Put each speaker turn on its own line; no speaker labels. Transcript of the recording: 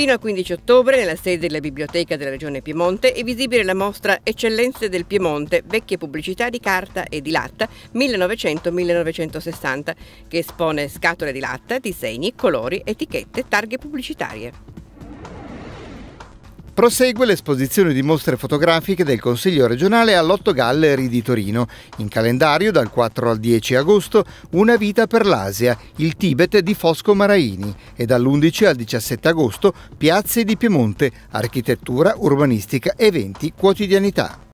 Fino al 15 ottobre nella sede della Biblioteca della Regione Piemonte è visibile la mostra Eccellenze del Piemonte, vecchie pubblicità di carta e di latta 1900-1960, che espone scatole di latta, disegni, colori, etichette, targhe pubblicitarie.
Prosegue l'esposizione di mostre fotografiche del Consiglio regionale all'Otto Gallery di Torino. In calendario, dal 4 al 10 agosto, Una vita per l'Asia, il Tibet di Fosco Maraini e dall'11 al 17
agosto Piazze di Piemonte, architettura, urbanistica, eventi, quotidianità.